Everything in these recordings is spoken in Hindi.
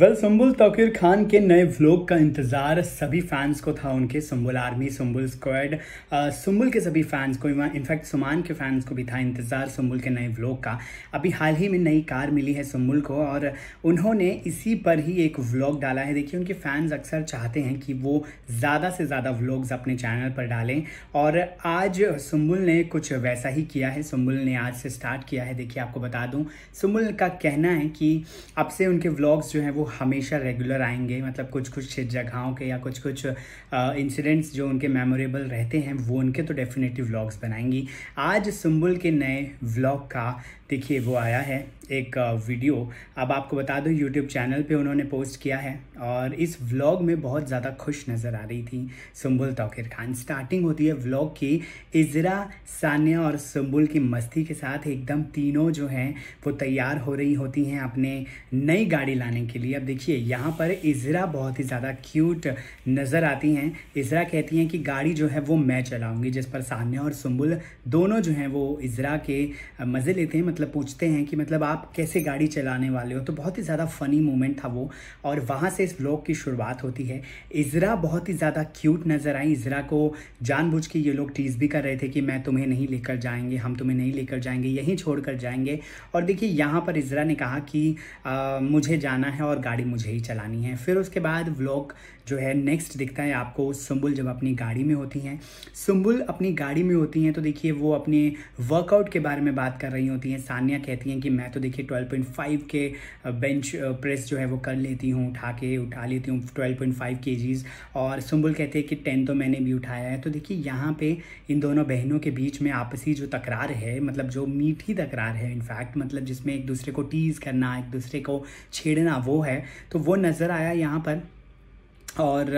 वेल सुम्बुल तोकीर खान के नए व्लॉग का इंतज़ार सभी फैंस को था उनके सुम्बुल आर्मी सुम्बुल स्क्वाड सुम्बुल के सभी फैंस को इनफैक्ट सुमान के फैंस को भी था इंतज़ार सुम्बुल के नए व्लॉग का अभी हाल ही में नई कार मिली है सुम्बुल को और उन्होंने इसी पर ही एक व्लॉग डाला है देखिए उनके फैंस अक्सर चाहते हैं कि वो ज़्यादा से ज़्यादा व्लॉग्स अपने चैनल पर डालें और आज सुम्बुल ने कुछ वैसा ही किया है सुम्बुल ने आज से स्टार्ट किया है देखिए आपको बता दूँ सुम्बुल का कहना है कि अब से उनके व्लॉग्स जो हैं वो हमेशा रेगुलर आएंगे मतलब कुछ कुछ जगहों के या कुछ कुछ इंसिडेंट्स जो उनके मेमोरेबल रहते हैं वो उनके तो डेफिनेटिव व्लॉग्स बनाएंगी आज सुम्बुल के नए व्लॉग का देखिए वो आया है एक वीडियो अब आपको बता दूँ यूट्यूब चैनल पे उन्होंने पोस्ट किया है और इस व्लॉग में बहुत ज़्यादा खुश नज़र आ रही थी सुम्बुल तोकिर खान स्टार्टिंग होती है व्लॉग की इजरा सानिया और सुम्बुल की मस्ती के साथ एकदम तीनों जो हैं वो तैयार हो रही होती हैं अपने नई गाड़ी लाने के लिए अब देखिए यहाँ पर इजरा बहुत ही ज़्यादा क्यूट नज़र आती हैं इजरा कहती हैं कि गाड़ी जो है वो मैं चलाऊँगी जिस पर सान्या और सुम्बुल दोनों जो हैं वो इजरा के मज़े लेते हैं मतलब पूछते हैं कि मतलब आप कैसे गाड़ी चलाने वाले हो तो बहुत ही ज़्यादा फ़नी मोमेंट था वो और वहाँ से इस ब्लॉग की शुरुआत होती है इजरा बहुत ही ज़्यादा क्यूट नज़र आई इजरा को जानबूझ के ये लोग टीज़ भी कर रहे थे कि मैं तुम्हें नहीं लेकर जाएंगे हम तुम्हें नहीं लेकर जाएंगे यहीं छोड़ कर जाएंगे और देखिए यहाँ पर इजरा ने कहा कि आ, मुझे जाना है और गाड़ी मुझे ही चलानी है फिर उसके बाद व्लॉग जो है नेक्स्ट दिखता है आपको सुम्बुल जब अपनी गाड़ी में होती हैं सुम्बुल अपनी गाड़ी में होती हैं तो देखिए वो अपने वर्कआउट के बारे में बात कर रही होती हैं सानिया कहती हैं कि मैं तो देखिए 12.5 के बेंच प्रेस जो है वो कर लेती हूँ उठा के उठा लेती हूँ 12.5 पॉइंट और सुम्बुल कहते हैं कि टेन तो मैंने भी उठाया है तो देखिए यहाँ पर इन दोनों बहनों के बीच में आपसी जो तकरार है मतलब जो मीठी तकरार है इनफैक्ट मतलब जिसमें एक दूसरे को टीज़ करना एक दूसरे को छेड़ना वो है है तो वो नज़र आया यहाँ पर और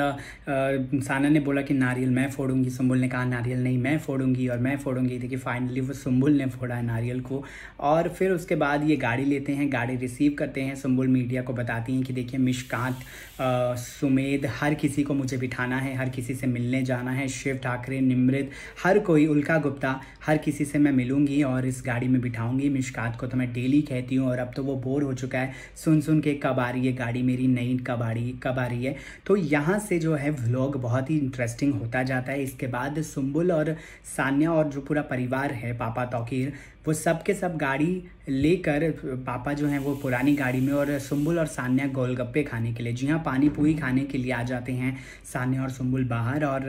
साना ने बोला कि नारियल मैं फोड़ूंगी सुम्बुल ने कहा नारियल नहीं मैं फोड़ूंगी और मैं फोड़ूंगी देखिए फाइनली वो सुम्बुल ने फोड़ा है नारियल को और फिर उसके बाद ये गाड़ी लेते हैं गाड़ी रिसीव करते हैं सुम्बुल मीडिया को बताती हैं कि देखिए मिशकांत सुमेद हर किसी को मुझे बिठाना है हर किसी से मिलने जाना है शिव ठाकरे निमृत हर कोई उल्का गुप्ता हर किसी से मैं मिलूँगी और इस गाड़ी में बिठाऊँगी मिशकात को तो मैं डेली कहती हूँ और अब तो वो बोर हो चुका है सुन सुन के कब आ रही है गाड़ी मेरी नई कब आ रही है कब आ रही है तो यहाँ से जो है व्लॉग बहुत ही इंटरेस्टिंग होता जाता है इसके बाद सुम्बुल और सान्या और जो पूरा परिवार है पापा तोकीर वो सब के सब गाड़ी लेकर पापा जो हैं वो पुरानी गाड़ी में और सुम्बुल और सान्या गोलगप्पे खाने के लिए जी हाँ पानी पूरी खाने के लिए आ जाते हैं सान्या और सुम्बुल बाहर और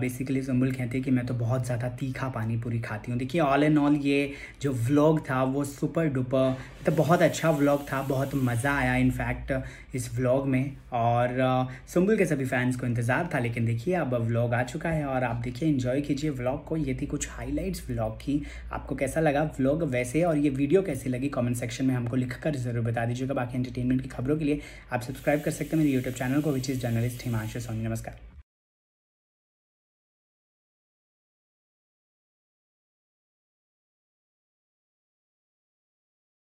बेसिकली सुम्बुल कहते हैं कि मैं तो बहुत ज़्यादा तीखा पानी पूरी खाती हूँ देखिए ऑल एंड ऑल ये जो व्लॉग था वो सुपर डुपर तो बहुत अच्छा व्लॉग था बहुत मज़ा आया इनफैक्ट इस व्लॉग में और सुम्बुल के सभी फैंस को इंतज़ार था लेकिन देखिए अब व्लॉग आ चुका है और आप देखिए इन्जॉय कीजिए व्लॉग को ये थी कुछ हाईलाइट्स व्लॉग की आपको कैसा लगा लगा व्लॉग वैसे और ये वीडियो कैसे लगी कमेंट सेक्शन में हमको लिखकर जरूर बता दीजिएगा बाकी एंटरटेनमेंट की खबरों के लिए आप सब्सक्राइब कर सकते हैं मेरे यूट्यूब चैनल को which is journalist Himanshu Soni नमस्कार